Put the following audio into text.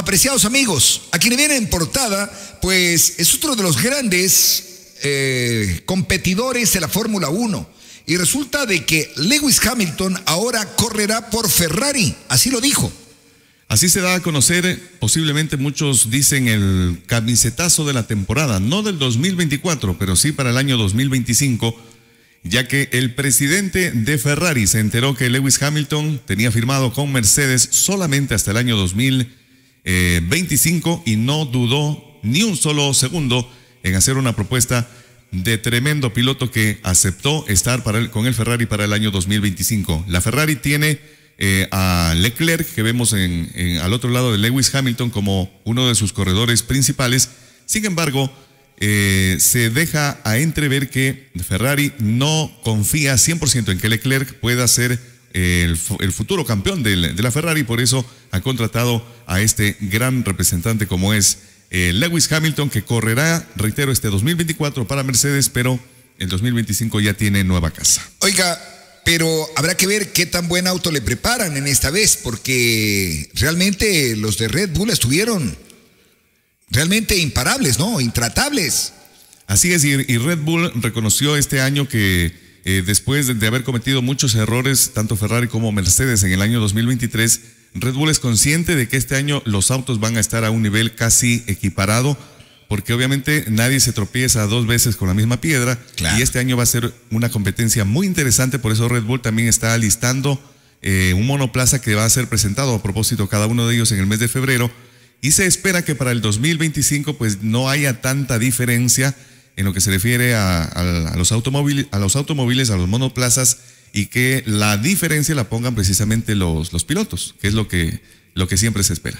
apreciados amigos, a quienes viene en portada, pues es otro de los grandes eh, competidores de la Fórmula 1. Y resulta de que Lewis Hamilton ahora correrá por Ferrari, así lo dijo. Así se da a conocer, posiblemente muchos dicen el camisetazo de la temporada, no del 2024, pero sí para el año 2025, ya que el presidente de Ferrari se enteró que Lewis Hamilton tenía firmado con Mercedes solamente hasta el año 2025 25 eh, y no dudó ni un solo segundo en hacer una propuesta de tremendo piloto que aceptó estar para con el Ferrari para el año 2025. La Ferrari tiene eh, a Leclerc, que vemos en, al otro lado de Lewis Hamilton como uno de sus corredores principales. Sin embargo, eh, se deja a entrever que Ferrari no confía 100% en que Leclerc pueda ser el, futuro campeón de la Ferrari, por eso ha contratado a este gran representante como es eh, Lewis Hamilton, que correrá, reitero, este 2024 para Mercedes, pero el 2025 ya tiene nueva casa. Oiga, pero habrá que ver qué tan buen auto le preparan en esta vez, porque realmente los de Red Bull estuvieron realmente imparables, ¿no? Intratables. Así es, y Red Bull reconoció este año que eh, después de, haber cometido muchos errores, tanto Ferrari como Mercedes en el año 2023, Red Bull es consciente de que este año los autos van a estar a un nivel casi equiparado, porque obviamente nadie se tropieza dos veces con la misma piedra, y este año va a ser una competencia muy interesante, por eso Red Bull también está listando eh, un monoplaza que va a ser presentado a propósito cada uno de ellos en el mes de febrero, y se espera que para el 2025 pues no haya tanta diferencia en lo que se refiere a, los, automóviles, a los automóviles, a los monoplazas y que la diferencia la pongan precisamente los, los pilotos, que es lo que, lo que siempre se espera.